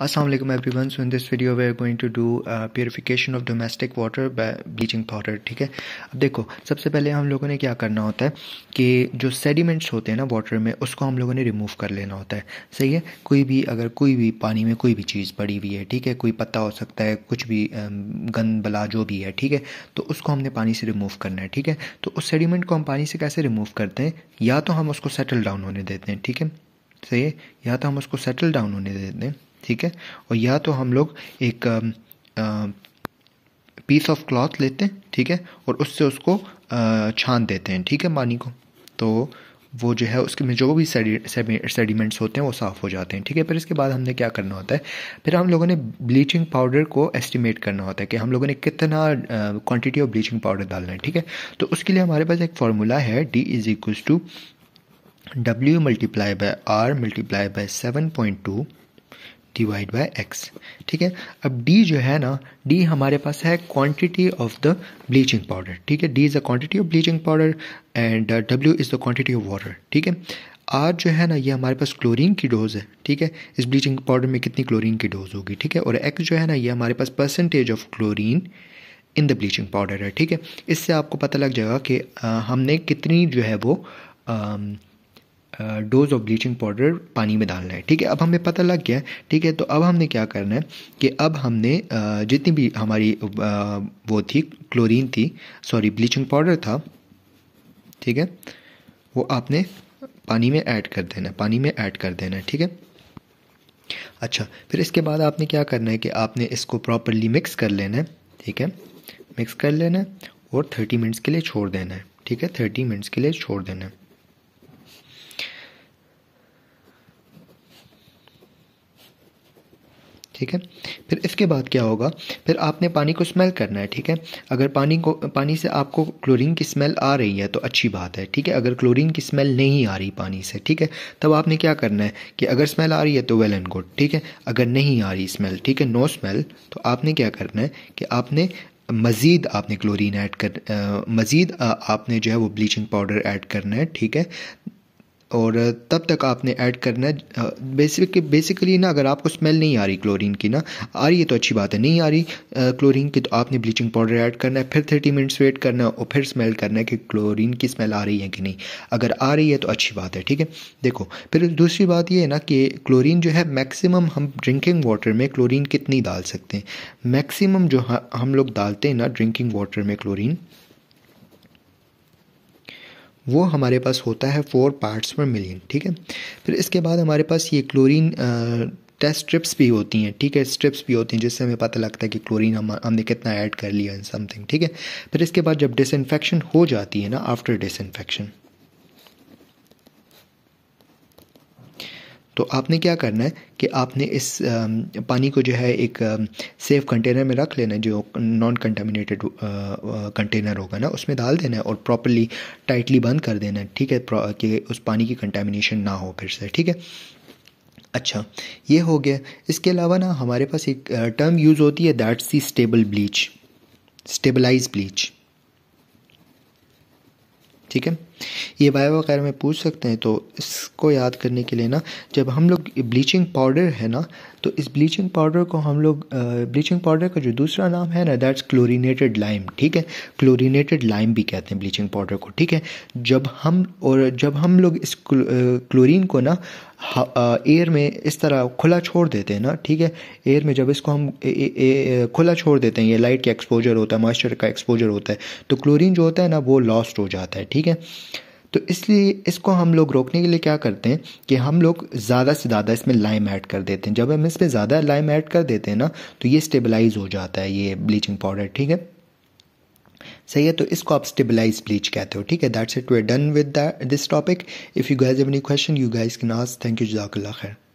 Aslam everyone so in this video we going to do uh, of domestic water bleaching powder ठीक है अब देखो सबसे पहले हम लोगों ने क्या करना होता है कि जो सेडिमेंट्स होते हैं ना वाटर में उसको हम लोगों ने रिमूव कर लेना होता है सही है कोई भी अगर कोई भी पानी में कोई भी चीज़ पड़ी हुई है ठीक है कोई पत्ता हो सकता है कुछ भी गंद बला जो भी है ठीक है तो उसको हमने पानी से रिमूव करना है ठीक है तो उस सेडिमेंट को हम पानी से कैसे रिमूव करते हैं या तो हम उसको सेटल डाउन होने देते हैं ठीक है सही है या तो हम उसको सेटल डाउन होने देते हैं ठीक है और या तो हम लोग एक पीस ऑफ क्लॉथ लेते हैं ठीक है और उससे उसको छान देते हैं ठीक है पानी को तो वो जो है उसके में जो भी सेडिमेंट्स होते हैं वो साफ़ हो जाते हैं ठीक है फिर इसके बाद हमने क्या करना होता है फिर हम लोगों ने ब्लीचिंग पाउडर को एस्टिमेट करना होता है कि हम लोगों ने कितना क्वांटिटी ऑफ ब्लीचिंग पाउडर डालना है ठीक है तो उसके लिए हमारे पास एक फार्मूला है D is equal to W multiply by R multiply by seven point two divide by X ठीक है अब डी जो है ना डी हमारे पास है quantity of the bleaching powder ठीक है D is the quantity of bleaching powder and W is the quantity of water ठीक है आर जो है ना ये हमारे पास क्लोरीन की डोज है ठीक है इस ब्लीचिंग पाउडर में कितनी क्लोरीन की डोज होगी ठीक है और एक्स जो है ना ये हमारे पास percentage of chlorine in the bleaching powder है ठीक है इससे आपको पता लग जाएगा कि आ, uh, हमने कितनी जो है वो आ, um, dose of bleaching powder पानी में डालना है ठीक है अब हमें पता लग गया ठीक है तो अब हमने क्या करना है कि अब हमने जितनी भी हमारी वो थी क्लोरीन थी सॉरी ब्लीचिंग पाउडर था ठीक है वो आपने पानी में ऐड कर देना पानी में ऐड कर देना ठीक है अच्छा फिर इसके बाद आपने क्या करना है कि आपने इसको प्रॉपरली मिक्स कर लेना है ठीक है मिक्स कर लेना है और थर्टी मिनट्स के लिए छोड़ देना है ठीक है थर्टी मिनट्स के लिए छोड़ देना है ठीक है फिर इसके बाद क्या होगा फिर आपने पानी को स्मेल करना है ठीक है अगर पानी को पानी से आपको क्लोरीन की स्मेल आ रही है तो अच्छी बात है ठीक है अगर क्लोरीन की स्मेल नहीं आ रही पानी से ठीक है तब आपने क्या करना है कि अगर स्मेल आ रही है तो वेल एंड गुड ठीक है अगर नहीं आ रही स्मेल ठीक है नो स्मेल तो आपने क्या करना है कि आपने मज़ीद आपने क्लोरीन ऐड कर मज़ीद आपने जो है वो ब्लीचिंग पाउडर ऐड करना है ठीक है और तब तक आपने ऐड करना है बेसिक बेसिकली ना अगर आपको स्मेल नहीं आ रही क्लोरीन की ना आ रही है तो अच्छी बात है नहीं आ रही क्लोरीन की तो आपने ब्लीचिंग पाउडर ऐड करना है फिर थर्टी मिनट्स वेट करना है और फिर स्मेल करना है कि क्लोरीन की स्मेल आ रही है कि नहीं अगर आ रही है तो अच्छी बात है ठीक है देखो फिर दूसरी बात यह है ना कि क्लोरीन जो है मैक्सिमम हम ड्रिंकिंग वाटर में क्लोरीन कितनी डाल सकते हैं मैक्सिमम जो हम लोग डालते हैं ना ड्रिंकिंग वाटर में क्लोरीन वो हमारे पास होता है फोर पार्ट्स पर मिलियन ठीक है फिर इसके बाद हमारे पास ये क्लोरीन टेस्ट स्ट्रिप्स भी होती हैं ठीक है स्ट्रिप्स भी होती हैं जिससे हमें पता लगता है कि क्लोरीन हम हमने कितना ऐड कर लिया इन समथिंग ठीक है फिर इसके बाद जब डिसइनफेक्शन हो जाती है ना आफ्टर डिसइनफेक्शन तो आपने क्या करना है कि आपने इस पानी को जो है एक सेफ कंटेनर में रख लेना जो नॉन कंटामिनेटेड कंटेनर होगा ना उसमें डाल देना है और प्रॉपरली टाइटली बंद कर देना है ठीक है कि उस पानी की कंटेमिनेशन ना हो फिर से ठीक है अच्छा ये हो गया इसके अलावा ना हमारे पास एक टर्म यूज़ होती है that's the stable bleach stabilize bleach ठीक है ये बायो वगैरह में पूछ सकते हैं तो इसको याद करने के लिए ना जब हम लोग ब्लीचिंग पाउडर है ना तो इस ब्लीचिंग पाउडर को हम लोग ब्लीचिंग पाउडर का जो दूसरा नाम है ना दैट्स क्लोरीनेटेड लाइम ठीक है क्लोरीनेटेड लाइम भी कहते हैं ब्लीचिंग पाउडर को ठीक है जब हम और जब हम लोग इस क्लोरीन को ना एयर में इस तरह खुला छोड़ देते हैं ना ठीक है एयर में जब इसको हम ए, ए, ए, खुला छोड़ देते हैं ये लाइट का एक्सपोजर होता है मॉइस्चर का एक्सपोजर होता है तो क्लोरीन जो होता है ना वो लॉस्ट हो जाता है ठीक है तो इसलिए इसको हम लोग रोकने के लिए क्या करते हैं कि हम लोग ज़्यादा से ज़्यादा इसमें लाइम ऐड कर देते हैं जब हम इसमें ज़्यादा लाइम ऐड कर देते हैं ना तो ये स्टेबलाइज हो जाता है ये ब्लीचिंग पाउडर ठीक है सही है तो इसको आप स्टेबलाइज ब्लीच कहते हो ठीक है that's it we done with this topic if you guys have any question you guys can ask thank you जजाकल्ला खैर